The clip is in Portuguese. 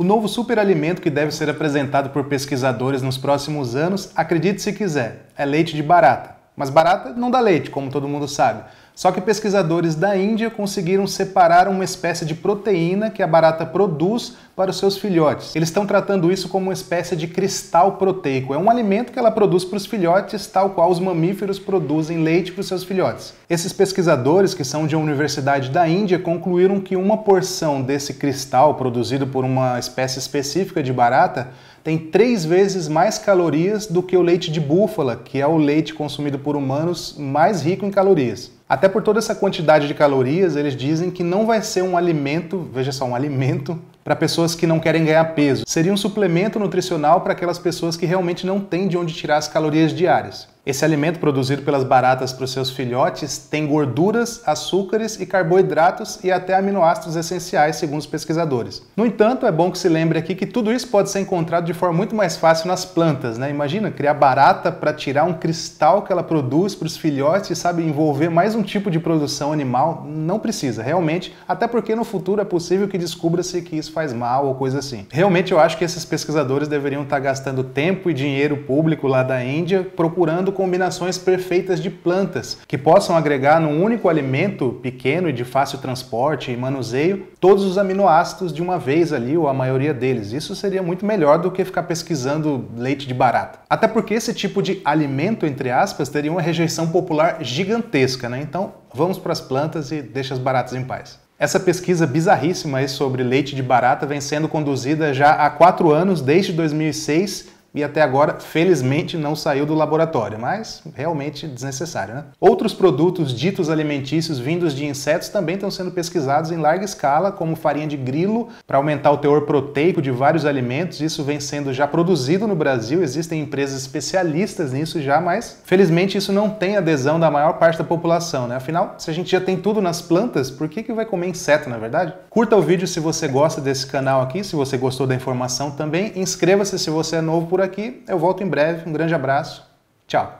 O novo superalimento que deve ser apresentado por pesquisadores nos próximos anos, acredite se quiser, é leite de barata. Mas barata não dá leite, como todo mundo sabe. Só que pesquisadores da Índia conseguiram separar uma espécie de proteína que a barata produz para os seus filhotes. Eles estão tratando isso como uma espécie de cristal proteico. É um alimento que ela produz para os filhotes, tal qual os mamíferos produzem leite para os seus filhotes. Esses pesquisadores, que são de uma universidade da Índia, concluíram que uma porção desse cristal produzido por uma espécie específica de barata tem três vezes mais calorias do que o leite de búfala, que é o leite consumido por humanos mais rico em calorias. Até por toda essa quantidade de calorias, eles dizem que não vai ser um alimento, veja só, um alimento para pessoas que não querem ganhar peso. Seria um suplemento nutricional para aquelas pessoas que realmente não têm de onde tirar as calorias diárias. Esse alimento produzido pelas baratas para os seus filhotes tem gorduras, açúcares e carboidratos e até aminoácidos essenciais, segundo os pesquisadores. No entanto, é bom que se lembre aqui que tudo isso pode ser encontrado de forma muito mais fácil nas plantas, né? Imagina criar barata para tirar um cristal que ela produz para os filhotes, sabe, envolver mais um tipo de produção animal, não precisa, realmente, até porque no futuro é possível que descubra-se que isso faz mal ou coisa assim. Realmente eu acho que esses pesquisadores deveriam estar gastando tempo e dinheiro público lá da Índia procurando combinações perfeitas de plantas, que possam agregar num único alimento pequeno e de fácil transporte e manuseio todos os aminoácidos de uma vez ali, ou a maioria deles. Isso seria muito melhor do que ficar pesquisando leite de barata. Até porque esse tipo de alimento, entre aspas, teria uma rejeição popular gigantesca, né? Então vamos para as plantas e deixa as baratas em paz. Essa pesquisa bizarríssima sobre leite de barata vem sendo conduzida já há quatro anos, desde 2006, e até agora, felizmente, não saiu do laboratório, mas realmente desnecessário, né? Outros produtos ditos alimentícios vindos de insetos também estão sendo pesquisados em larga escala, como farinha de grilo, para aumentar o teor proteico de vários alimentos. Isso vem sendo já produzido no Brasil, existem empresas especialistas nisso já, mas felizmente isso não tem adesão da maior parte da população, né? Afinal, se a gente já tem tudo nas plantas, por que, que vai comer inseto, na é verdade? Curta o vídeo se você gosta desse canal aqui, se você gostou da informação também, inscreva-se se você é novo por por aqui. Eu volto em breve. Um grande abraço. Tchau.